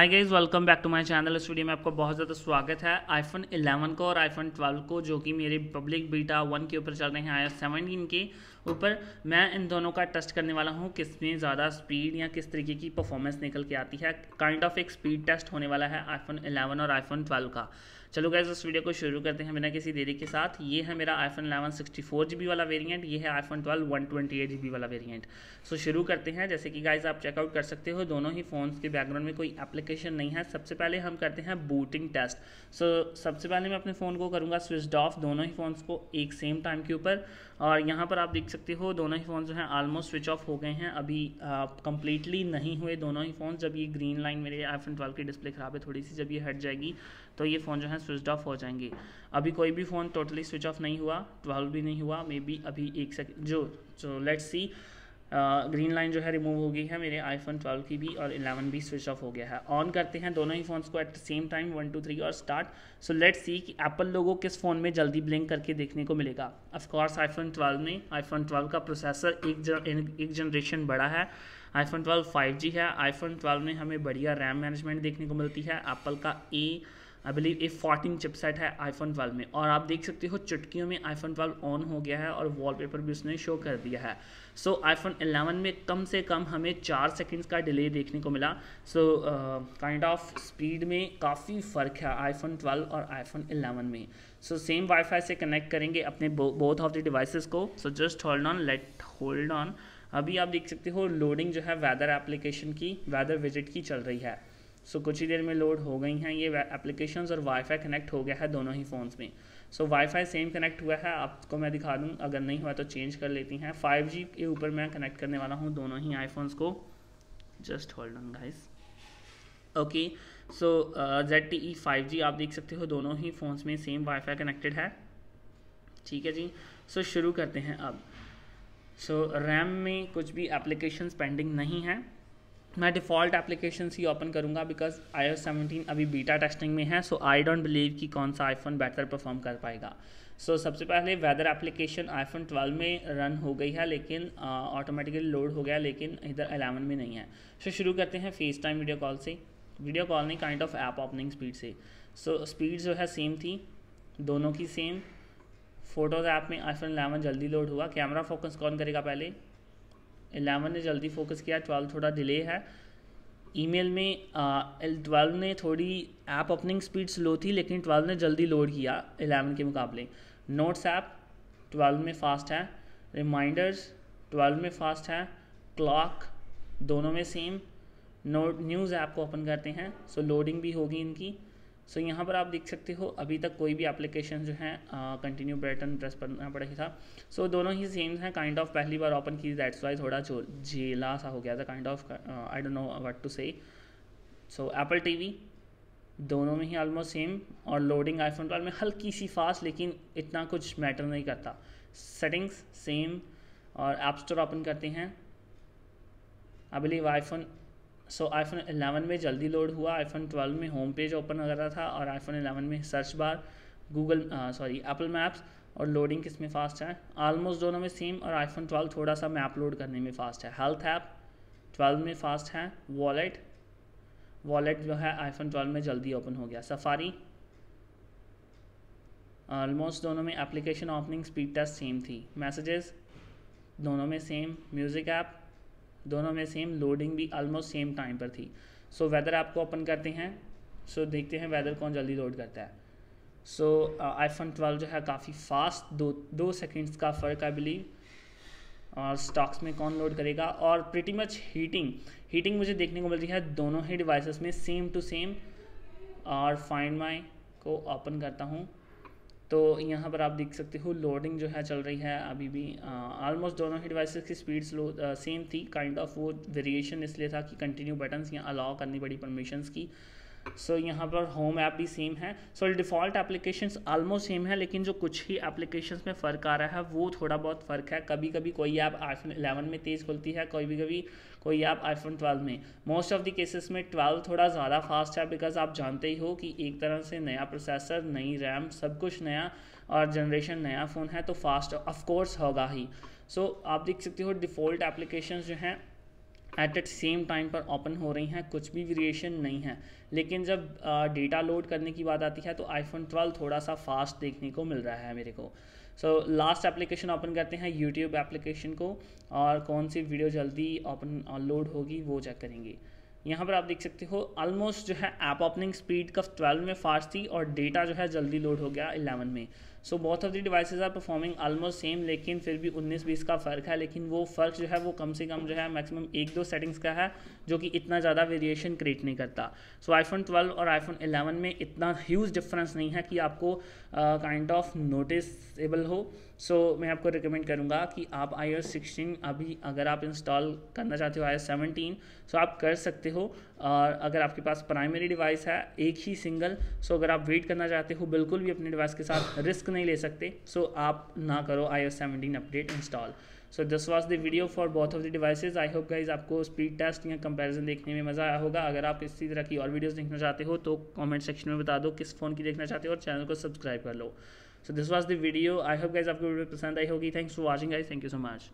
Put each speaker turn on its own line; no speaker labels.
hi guys welcome back to my channel इस video में आपका बहुत ज़्यादा स्वागत है आईफोन 11 को और आईफोन 12 को जो कि मेरे पब्लिक बीटा वन के ऊपर चल रहे हैं एस सेवनटीन के ऊपर मैं इन दोनों का टेस्ट करने वाला हूँ किस में ज़्यादा स्पीड या किस तरीके की परफॉर्मेंस निकल के आती है काइंड ऑफ एक स्पीड टेस्ट होने वाला है आईफोन इलेवन और आईफोन ट्वेल्व का चलो गैस उस वीडियो को शुरू करते हैं बिना किसी देरी के साथ ये है मेरा iPhone eleven sixty four G B वाला वेरिएंट ये है iPhone twelve one twenty eight G B वाला वेरिएंट सो so, शुरू करते हैं जैसे कि गाइज आप चेकआउट कर सकते हो दोनों ही फ़ोन्स के बैकग्राउंड में कोई एप्लीकेशन नहीं है सबसे पहले हम करते हैं बूटिंग टेस्ट सो so, सबसे पहले मैं अपने फ़ोन को करूँगा स्विच ऑफ दोनों ही फ़ोन को एक सेम टाइम के ऊपर और यहाँ पर आप देख देख सकते हो दोनों ही फ़ोन जो हैं आलमोस्ट स्विच ऑफ हो गए हैं अभी कंप्लीटली नहीं हुए दोनों ही फ़ोन जब ये ग्रीन लाइन मेरे आईफोन ट्वेल्व की डिस्प्ले ख़राब है थोड़ी सी जब ये हट जाएगी तो ये फ़ोन जो है स्विच ऑफ हो जाएंगे अभी कोई भी फ़ोन टोटली स्विच ऑफ नहीं हुआ ट्वेल्व भी नहीं हुआ मे बी अभी एक सेकेंड जो जो लेट्स सी ग्रीन लाइन जो है रिमूव हो गई है मेरे आईफोन 12 की भी और 11 भी स्विच ऑफ हो गया है ऑन करते हैं दोनों ही फ़ोन्स को at the same time one two three और स्टार्ट सो लेट सी कि एप्पल लोगों किस फ़ोन में जल्दी ब्लिंक करके देखने को मिलेगा ऑफकोर्स आईफोन 12 में आईफोन 12 का प्रोसेसर एक जन, एक जनरेशन बड़ा है आईफोन फाइव जी है आईफोन ट्वेल्व में हमें बढ़िया रैम मैनेजमेंट देखने को मिलती है एप्पल का A I believe A fourteen chipset है आईफोन ट्वेल्व में और आप देख सकते हो चुटकियों में आईफोन ट्वेल्व ऑन हो गया है और वॉलपेपर भी उसने शो कर दिया है सो आईफोन एलेवन में कम से कम हमें चार सेकेंड्स का डिले देखने को मिला सो काइंड ऑफ स्पीड में काफ़ी फ़र्क है आईफोन ट्वेल्व और आईफोन एलेवन में सो सेम वाईफाई से कनेक्ट करेंगे अपने बोथ ऑफ द डिवाइसेस को so just hold on let hold on अभी आप देख सकते हो लोडिंग जो है वेदर एप्लीकेशन की वेदर विजिट की चल रही है सो so, कुछ ही देर में लोड हो गई हैं ये एप्लीकेशन और वाईफाई कनेक्ट हो गया है दोनों ही फ़ोन्स में so so, wifi same connect हुआ है आपको मैं दिखा दूँ अगर नहीं हुआ तो चेंज कर लेती हैं 5G के ऊपर मैं कनेक्ट करने वाला हूँ दोनों ही आईफोन्स को just hold on guys okay so Z T E five G आप देख सकते हो दोनों ही फ़ोन्स में सेम फाई कनेक्टेड है ठीक है जी सो so, शुरू करते हैं अब सो so, रैम में कुछ भी एप्लीकेशन पेंडिंग नहीं है मैं डिफ़ॉल्ट एप्लीकेशन ही ओपन करूँगा बिकॉज आई ओ सेवनटीन अभी बीटा टेस्टिंग में है सो आई डोंट बिलीव कि कौन सा आईफोन बेहतर परफॉर्म कर पाएगा सो so, सबसे पहले वेदर एप्लीकेशन आईफोन 12 में रन हो गई है लेकिन ऑटोमेटिकली लोड हो गया लेकिन इधर 11 में नहीं है सो so, शुरू करते हैं फेस टाइम वीडियो कॉल से वीडियो कॉल नहीं kind of app opening speed से सो so, स्पीड जो है सेम थी दोनों की सेम फ़ोटोज़ ऐप में आईफोन 11 जल्दी लोड हुआ कैमरा फोकस कौन करेगा पहले एलेवन ने जल्दी फोकस किया ट्वेल्व थोड़ा डिले है ईमेल में ट्वेल्व ने थोड़ी ऐप ओपनिंग स्पीड स्लो थी लेकिन ट्वेल्व ने जल्दी लोड किया एलेवन के मुकाबले नोट्स ऐप ट्वेल्व में फास्ट है रिमाइंडर्स ट्वेल्व में फास्ट है क्लॉक दोनों में सेम नोट न्यूज़ ऐप को ओपन करते हैं सो लोडिंग भी होगी इनकी सो so, यहाँ पर आप देख सकते हो अभी तक कोई भी एप्लीकेशन जो है कंटिन्यू बटन प्रेस करना ही था सो so, दोनों ही सेम हैं काइंड ऑफ पहली बार ओपन की दैट्स वाई थोड़ा जो झेला सा हो गया था kind of I don't know what to say so Apple TV दोनों में ही ऑलमोस्ट सेम और लोडिंग आईफोन ट्वेल्व में हल्की सी फास्ट लेकिन इतना कुछ मैटर नहीं करता सेटिंग्स सेम और ऐप स्टोर ओपन करते हैं I believe iPhone so iPhone 11 में जल्दी लोड हुआ आईफोन 12 में होम पेज ओपन हो रहा था और आईफोन 11 में search bar Google sorry Apple maps और लोडिंग किस में फास्ट है आलमोस्ट दोनों में सेम और आईफोन 12 थोड़ा सा मैप लोड करने में फ़ास्ट है हेल्थ ऐप 12 में फ़ास्ट है वॉलेट वॉलेट जो है आईफोन 12 में जल्दी ओपन हो गया सफारी ऑलमोस्ट दोनों में application opening speed test same थी मैसेजेस दोनों में सेम म्यूज़िक ऐप दोनों में सेम लोडिंग भी ऑलमोस्ट सेम टाइम पर थी सो so, वेदर आपको ओपन करते हैं सो so, देखते हैं वेदर कौन जल्दी लोड करता है सो आई फोन ट्वेल्व जो है काफ़ी फास्ट दो दो सेकेंड्स का फ़र्क आई बिलीव और स्टॉक्स में कौन लोड करेगा और प्रिटी मच हीटिंग हीटिंग मुझे देखने को मिल रही है दोनों ही डिवाइसेस में सेम टू सेम और फाइंड माई को ओपन करता हूँ तो यहाँ पर आप देख सकते हो लोडिंग जो है चल रही है अभी भी ऑलमोस्ट दोनों ही डिवाइसेस की स्पीड स्लो सेम थी काइंड ऑफ वो वेरिएशन इसलिए था कि कंटिन्यू बटन्स यहाँ अलाउ करनी पड़ी परमिशंस की सो so, यहाँ पर होम ऐप भी सेम है so default applications almost same है लेकिन जो कुछ ही एप्लीकेशंस में फ़र्क आ रहा है वो थोड़ा बहुत फ़र्क है कभी कभी कोई ऐप आईफोन एलेवन में तेज़ खुलती है कभी कभी कोई ऐप आईफोन ट्वेल्व में मोस्ट ऑफ़ द केसेस में ट्वेल्व थोड़ा ज़्यादा फास्ट है बिकॉज आप जानते ही हो कि एक तरह से नया प्रोसेसर नई रैम सब कुछ नया और जनरेशन नया फ़ोन है तो फास्ट ऑफकोर्स होगा ही सो so, आप देख सकते हो डिफ़ॉल्ट एप्लीकेशन जो हैं एट एट सेम टाइम पर ओपन हो रही हैं कुछ भी वेरिएशन नहीं है लेकिन जब डेटा लोड करने की बात आती है तो आईफोन 12 थोड़ा सा फास्ट देखने को मिल रहा है मेरे को सो लास्ट एप्लीकेशन ओपन करते हैं यूट्यूब एप्लीकेशन को और कौन सी वीडियो जल्दी ओपन लोड होगी वो चेक करेंगे यहाँ पर आप देख सकते हो ऑलमोस्ट जो है ऐप ओपनिंग स्पीड कफ 12 में फास्ट थी और डेटा जो है जल्दी लोड हो गया 11 में so both of the devices are performing almost same लेकिन फिर भी 19 बीस का फ़र्क है लेकिन वो फ़र्क जो है वो कम से कम जो है मैक्सिमम एक दो सेटिंग्स का है जो कि इतना ज़्यादा वेरिएशन क्रिएट नहीं करता सो आईफोन 12 और आईफोन 11 में इतना ह्यूज डिफरेंस नहीं है कि आपको काइंड ऑफ नोटिसबल हो सो so, मैं आपको रिकमेंड करूँगा कि आप आई एस सिक्सटीन अभी अगर आप इंस्टॉल करना चाहते हो आई एस सेवनटीन सो आप कर सकते हो और अगर आपके पास प्राइमरी डिवाइस है एक ही सिंगल सो so अगर आप वेट करना चाहते हो बिल्कुल भी अपने डिवाइस के साथ रिस्क नहीं ले सकते सो so, आप ना करो iOS seventeen update install so this was the video for both of the devices I hope guys आपको स्पीड टेस्ट या कंपेरिजन देखने में मज़ा आया होगा अगर आप इसी तरह की और वीडियोज देखना चाहते हो तो कॉमेंट सेक्शन में बता दो किस फ़ोन की देखना चाहते हो और चैनल को सब्सक्राइब कर लो so this was the video I hope guys आपको वीडियो पसंद आई होगी thanks for watching guys thank you so much